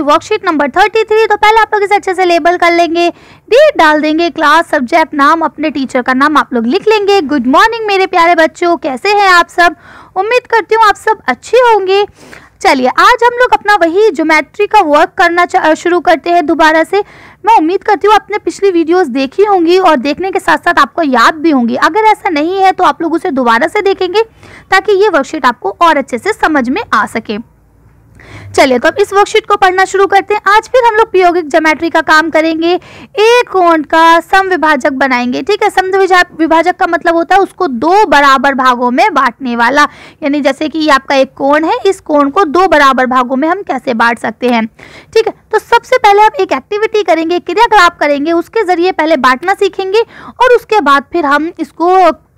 की worksheet number thirty three तो पहले आप लोग इसे अच्छे से लेबल कर लेंगे डेट डाल देंगे क्लास सब्जेक्ट नाम अपने टीचर का नाम आप लोग लिख लेंगे गुड मॉर्निंग मेरे प्यारे बच्चों कैसे हैं आप सब उम्मीद करती हूँ आप सब अच्छे होंगे चलिए आज हम लोग अपना वही ज्योमेट्री का वर्क करना शुरू करते हैं दोबारा से मैं उम्मीद करती हूँ आपने पिछली वीडियोस देखी होंगी और देखने के साथ साथ आपको याद भी होंगी अगर ऐसा नहीं है तो आप लोग उसे दोबारा से देखेंगे ताकि ये वर्कशीट आपको और अच्छे से समझ में आ सके चलिए तो अब इस वर्कशीट को पढ़ना शुरू करते हैं आज फिर हम लोग प्रयोगिक जोमेट्री का काम करेंगे एक कोण का सम विभाजक बनाएंगे ठीक है सम विभाजक का मतलब होता है उसको दो बराबर भागों में बांटने वाला यानी जैसे कि ये आपका एक कोण है इस कोण को दो बराबर भागों में हम कैसे बांट सकते हैं ठीक है तो सबसे पहले हम एक एक्टिविटी करेंगे क्रियाकलाप करेंगे उसके जरिए पहले बांटना सीखेंगे और उसके बाद फिर हम इसको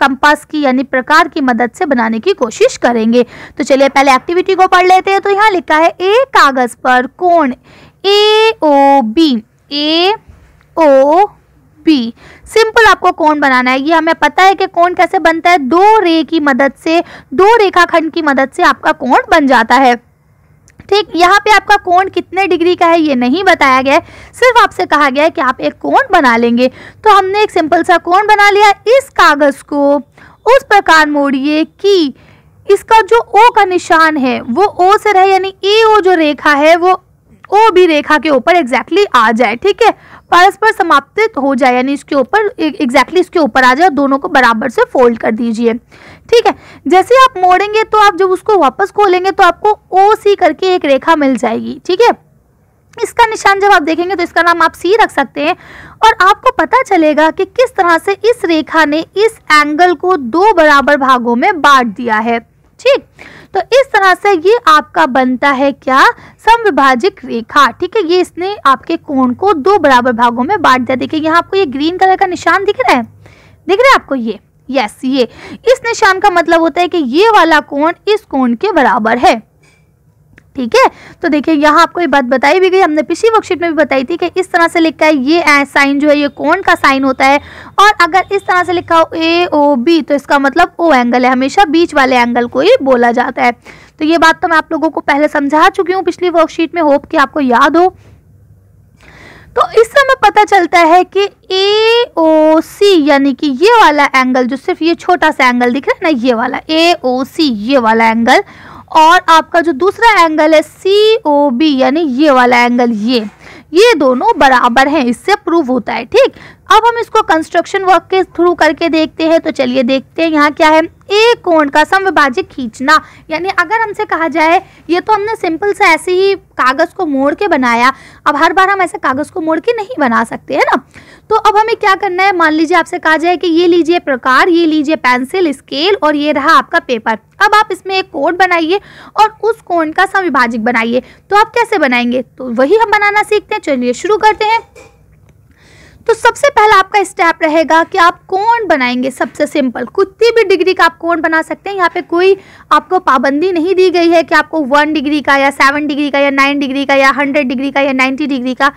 कंपास की यानी प्रकार की मदद से बनाने की कोशिश करेंगे तो चलिए पहले एक्टिविटी को पढ़ लेते हैं तो यहाँ लिखा है ए कागज पर कोण A O B A O B simple आपको कोण बनाना है ये हमें पता है कि कोण कैसे बनता है दो रे की मदद से दो रेखाखंड की मदद से आपका कोण बन जाता है ठीक यहाँ पे आपका कोण कितने डिग्री का है ये नहीं बताया गया सिर्फ आपसे कहा गया है कि आप एक कोण बना लेंगे तो हमने एक सिंपल सा कोण बना लिया इस कागज़ को उस प्रकार मोड़िए कि इसका जो ओ का निशान है वो ओ से रहे यानी ए ओ जो रेखा है वो ओ भी रेखा के ऊपर एग्जैक्टली आ जाए ठीक है परस्पर समाप्त हो जाए यानी इसके ऊपर एग्जैक्टली इसके ऊपर आ जाए दोनों को बराबर से फोल्ड कर दीजिए ठीक है जैसे आप मोड़ेंगे तो आप जब उसको वापस खोलेंगे तो आपको ओ सी करके एक रेखा मिल जाएगी ठीक है इसका निशान जब आप देखेंगे तो इसका नाम आप सी रख सकते हैं और आपको पता चलेगा कि किस तरह से इस रेखा ने इस एंगल को दो बराबर भागों में बांट दिया है ठीक तो इस तरह से ये आपका बनता है क्या समविभाजिक रेखा ठीक है ये इसने आपके कोण को दो बराबर भागों में बांट दिया देखिए यहाँ आपको ये ग्रीन कलर का निशान दिख रहा है दिख रहा है आपको ये यस ये इस निशान का मतलब होता है कि ये वाला कोण इस कोण के बराबर है ठीक है तो देखिए यहाँ आपको ये बात बताई भी गई हमने पिछली वर्कशीट में भी बताई थी कि इस तरह से लिखा है ये साइन जो है ये कोण का साइन होता है और अगर इस तरह से लिखा हो ए ओ बी तो इसका मतलब ओ एंगल है हमेशा बीच वाले एंगल को ही बोला जाता है तो ये बात तो मैं आप लोगों को पहले समझा चुकी हूँ पिछली वर्कशीट में होप कि आपको याद हो तो इस समय पता चलता है कि ए ओ सी यानी कि ये वाला एंगल जो सिर्फ ये छोटा सा एंगल दिख रहा है ना ये वाला ए ओ सी ये वाला एंगल और आपका जो दूसरा एंगल है सी ओ बी यानी ये वाला एंगल ये ये दोनों बराबर हैं इससे प्रूव होता है ठीक अब हम इसको कंस्ट्रक्शन वर्क के थ्रू करके देखते हैं तो चलिए देखते हैं यहाँ क्या है एक कोण का समविभाजिक खींचना यानी अगर हमसे कहा जाए ये तो हमने सिंपल से ऐसे ही कागज़ को मोड़ के बनाया अब हर बार हम ऐसे कागज़ को मोड़ के नहीं बना सकते है ना तो अब हमें क्या करना है मान लीजिए आपसे कहा जाए कि ये लीजिए प्रकार ये लीजिए पेंसिल स्केल और ये रहा आपका पेपर अब आप इसमें एक कोण बनाइए और उस कोण का समविभाजिक बनाइए तो आप कैसे बनाएंगे तो वही हम बनाना सीखते हैं चलिए शुरू करते हैं तो सबसे पहला आपका स्टेप रहेगा कि आप कौन बनाएंगे सबसे सिंपल कुत्ती भी डिग्री का आप कौन बना सकते हैं यहाँ पे कोई आपको पाबंदी नहीं दी गई है कि आपको वन डिग्री का या सेवन डिग्री का या नाइन डिग्री का या हंड्रेड डिग्री का या नाइन्टी डिग्री का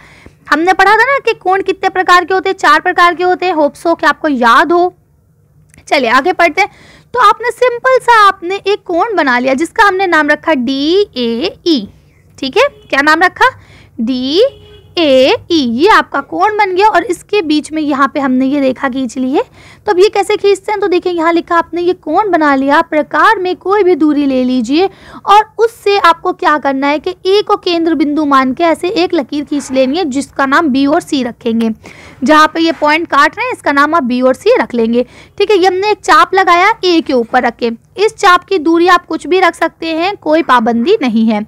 हमने पढ़ा था ना कि कौन कितने प्रकार के होते हैं चार प्रकार के होते हैं होप्स हो कि आपको याद हो चलिए आगे पढ़ते हैं तो आपने सिंपल सा आपने एक कोण बना लिया जिसका हमने नाम रखा डी ए ई ठीक है क्या नाम रखा डी ए ई ये आपका कोण बन गया और इसके बीच में यहाँ पे हमने ये रेखा खींच ली है तो अब ये कैसे खींचते हैं तो देखिए यहाँ लिखा आपने ये कोण बना लिया प्रकार में कोई भी दूरी ले लीजिए और उससे आपको क्या करना है कि ए को केंद्र बिंदु मान के ऐसे एक लकीर खींच लेनी है जिसका नाम बी और सी रखेंगे जहाँ पे ये पॉइंट काट रहे हैं इसका नाम आप बी और सी रख लेंगे ठीक है ये हमने एक चाप लगाया ए के ऊपर रखे इस चाप की दूरी आप कुछ भी रख सकते हैं कोई पाबंदी नहीं है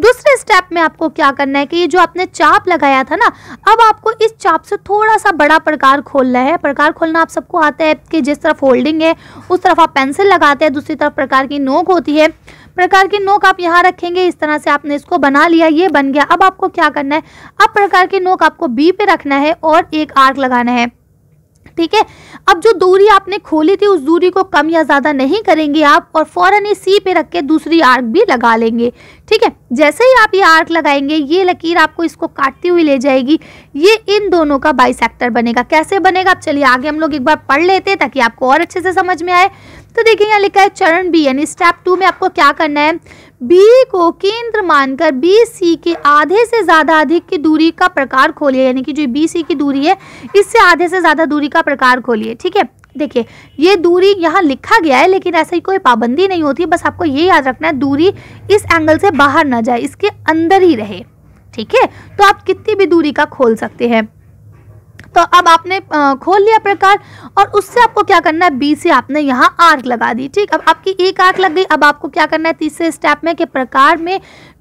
दूसरे स्टेप में आपको क्या करना है कि ये जो आपने चाप लगाया बताया था ना अब आपको इस चाप से थोड़ा सा बड़ा प्रकार खोलना है प्रकार खोलना आप सबको आता है कि जिस तरफ होल्डिंग है उस तरफ आप पेंसिल लगाते हैं दूसरी तरफ प्रकार की नोक होती है प्रकार की नोक आप यहाँ रखेंगे इस तरह से आपने इसको बना लिया ये बन गया अब आपको क्या करना है अब प्रकार की नोक आपको बी पे रखना है और एक आर्क लगाना है ठीक है अब जो दूरी आपने खोली थी उस दूरी को कम या ज़्यादा नहीं करेंगे आप और फ़ौरन ही सी पे रख के दूसरी आर्क भी लगा लेंगे ठीक है जैसे ही आप ये आर्क लगाएंगे ये लकीर आपको इसको काटती हुई ले जाएगी ये इन दोनों का बाई बनेगा कैसे बनेगा अब चलिए आगे हम लोग एक बार पढ़ लेते हैं ताकि आपको और अच्छे से समझ में आए तो देखिए यहाँ लिखा है चरण बी यानी स्टेप टू में आपको क्या करना है बी को केंद्र मानकर बी सी के आधे से ज़्यादा अधिक की दूरी का प्रकार खोलिए यानी कि जो बी सी की दूरी है इससे आधे से ज़्यादा दूरी का प्रकार खोलिए ठीक है देखिए ये दूरी यहाँ लिखा गया है लेकिन ऐसी कोई पाबंदी नहीं होती बस आपको ये याद रखना है दूरी इस एंगल से बाहर ना जाए इसके अंदर ही रहे ठीक है तो आप कितनी भी दूरी का खोल सकते हैं तो अब आपने खोल लिया प्रकार और उससे आपको क्या करना है बी से आपने यहाँ आर्क लगा दी ठीक अब आपकी एक आर्क लग गई अब आपको क्या करना है तीसरे स्टेप में कि प्रकार में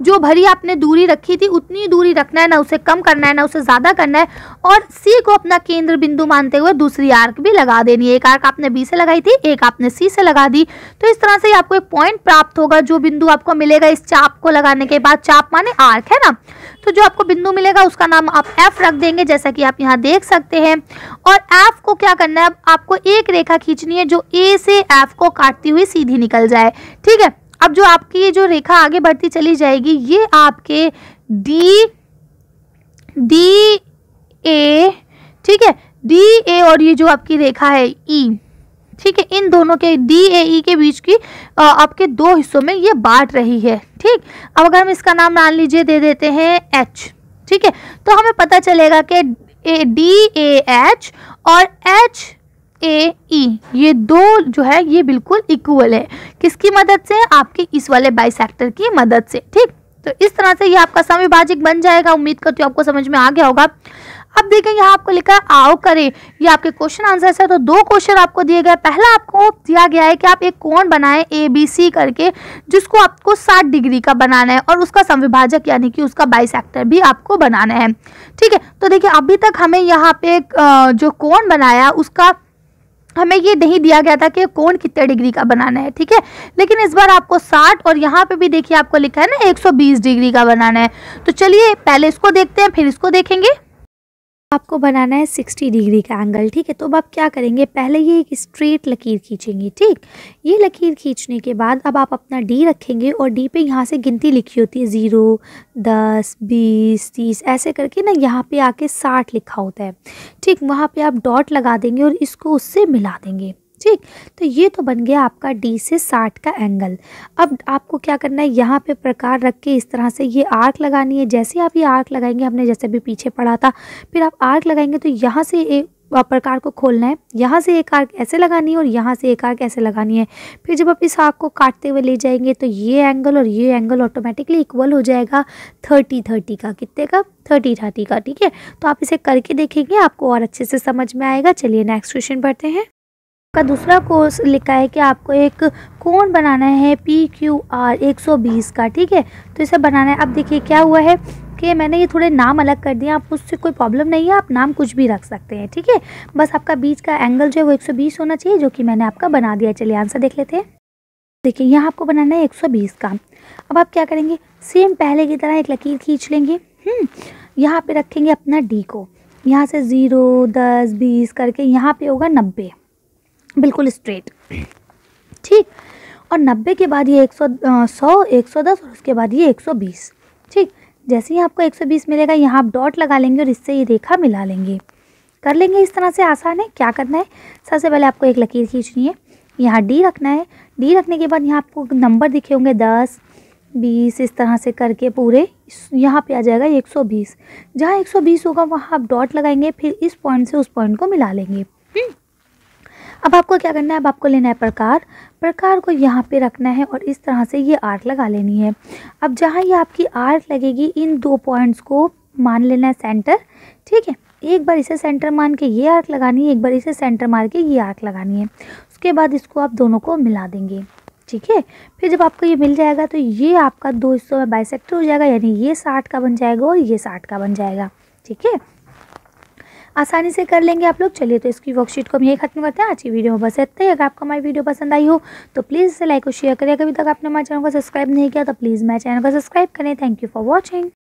जो भरी आपने दूरी रखी थी उतनी दूरी रखना है ना उसे कम करना है ना उसे ज़्यादा करना है और सी को अपना केंद्र बिंदु मानते हुए दूसरी आर्क भी लगा देनी है एक आर्क आपने बी से लगाई थी एक आपने सी से लगा दी तो इस तरह से आपको एक पॉइंट प्राप्त होगा जो बिंदु आपको मिलेगा इस चाप को लगाने के बाद चाप माने आर्क है ना तो जो आपको बिंदु मिलेगा उसका नाम आप एफ रख देंगे जैसा कि आप यहाँ देख सकते हैं और एफ को क्या करना है आपको एक रेखा खींचनी है जो ए से एफ को काटती हुई सीधी निकल जाए ठीक है अब जो आपकी ये जो रेखा आगे बढ़ती चली जाएगी ये आपके डी डी ए ठीक है डी ए और ये जो आपकी रेखा है ई e, ठीक है इन दोनों के डी ए ई के बीच की आ, आपके दो हिस्सों में ये बांट रही है ठीक अब अगर हम इसका नाम मान लीजिए दे देते हैं एच ठीक है तो हमें पता चलेगा कि ए डी ए एच और एच ए ई ये दो जो है ये बिल्कुल इक्वल है किसकी मदद से आपके इस वाले बाइसेक्टर की मदद से ठीक तो इस तरह से ये आपका समय बन जाएगा उम्मीद करती हूँ आपको समझ में आ गया होगा अब देखें यहाँ आपको लिखा है आओ करें ये आपके क्वेश्चन आंसर है तो दो क्वेश्चन आपको दिए गए पहला आपको दिया गया है कि आप एक कोण बनाएं ए बी सी करके जिसको आपको साठ डिग्री का बनाना है और उसका संविभाजक यानी कि उसका बाईस भी आपको बनाना है ठीक है तो देखिए अभी तक हमें यहाँ पे जो कोण बनाया उसका हमें ये नहीं दिया गया था कि कोण कितने डिग्री का बनाना है ठीक है लेकिन इस बार आपको 60 और यहाँ पे भी देखिए आपको लिखा है ना 120 डिग्री का बनाना है तो चलिए पहले इसको देखते हैं फिर इसको देखेंगे आपको बनाना है सिक्सटी डिग्री का एंगल ठीक है तो अब आप क्या करेंगे पहले ये एक स्ट्रेट लकीर खींचेंगे ठीक ये लकीर खींचने के बाद अब आप अपना डी रखेंगे और डी पे यहाँ से गिनती लिखी होती है ज़ीरो दस बीस तीस ऐसे करके ना यहाँ पे आके साठ लिखा होता है ठीक वहाँ पे आप डॉट लगा देंगे और इसको उससे मिला देंगे ठीक तो ये तो बन गया आपका डी से साठ का एंगल अब आपको क्या करना है यहाँ पे प्रकार रख के इस तरह से ये आर्क लगानी है जैसे आप ये आर्क लगाएंगे हमने जैसे भी पीछे पढ़ा था फिर आप आर्क लगाएंगे तो यहाँ से एक प्रकार को खोलना है यहाँ से एक आर्क ऐसे लगानी है और यहाँ से एक आर्क ऐसे लगानी है फिर जब आप इस आर्क को काटते हुए ले जाएंगे तो ये एंगल और ये एंगल ऑटोमेटिकली इक्वल हो जाएगा थर्टी थर्टी का कितने का थर्टी थर्टी का ठीक है तो आप इसे करके देखेंगे आपको और अच्छे से समझ में आएगा चलिए नेक्स्ट क्वेश्चन पढ़ते हैं का दूसरा कोर्स लिखा है कि आपको एक कोण बनाना है पी क्यू आर एक सौ बीस का ठीक है तो इसे बनाना है अब देखिए क्या हुआ है कि मैंने ये थोड़े नाम अलग कर दिए आप उससे कोई प्रॉब्लम नहीं है आप नाम कुछ भी रख सकते हैं ठीक है बस आपका बीच का एंगल जो है वो एक सौ बीस होना चाहिए जो कि मैंने आपका बना दिया चलिए आंसर देख लेते हैं देखिए यहाँ आपको बनाना है एक सौ बीस का अब आप क्या करेंगे सेम पहले की तरह एक लकीर खींच लेंगे हम्म, यहाँ पे रखेंगे अपना डी को यहाँ से ज़ीरो दस बीस करके यहाँ पर होगा नब्बे बिल्कुल स्ट्रेट ठीक और नब्बे के बाद ये एक सौ सौ एक सौ दस और उसके बाद ये एक सौ बीस ठीक जैसे ही आपको एक सौ बीस मिलेगा यहाँ आप डॉट लगा लेंगे और इससे ये रेखा मिला लेंगे कर लेंगे इस तरह से आसान है क्या करना है सबसे पहले आपको एक लकीर खींचनी है यहाँ डी रखना है डी रखने के बाद यहाँ आपको नंबर दिखे होंगे दस बीस इस तरह से करके पूरे यहाँ पे आ जाएगा एक सौ बीस जहाँ एक सौ बीस होगा वहाँ आप डॉट लगाएंगे फिर इस पॉइंट से उस पॉइंट को मिला लेंगे अब आपको क्या करना है अब आपको लेना है प्रकार प्रकार को यहाँ पे रखना है और इस तरह से ये आर्क लगा लेनी है अब जहाँ ये आपकी आर्क लगेगी इन दो पॉइंट्स को मान लेना है सेंटर ठीक है एक बार इसे सेंटर मान के ये आर्क लगानी है एक बार इसे सेंटर मार के ये आर्क लगानी है उसके बाद इसको आप दोनों को मिला देंगे ठीक है फिर जब आपको ये मिल जाएगा तो ये आपका दो हिस्सों में बाइसेक्टर हो जाएगा यानी ये साठ का बन जाएगा और ये साठ का बन जाएगा ठीक है आसानी से कर लेंगे आप लोग चलिए तो इसकी वर्कशीट को हम यही खत्म करते हैं आज की वीडियो में बस इतना ही अगर आपको हमारी वीडियो पसंद आई हो तो प्लीज़ इसे लाइक और शेयर करें अभी तक आपने हमारे चैनल को सब्सक्राइब नहीं किया तो प्लीज़ मेरे चैनल को सब्सक्राइब करें थैंक यू फॉर वॉचिंग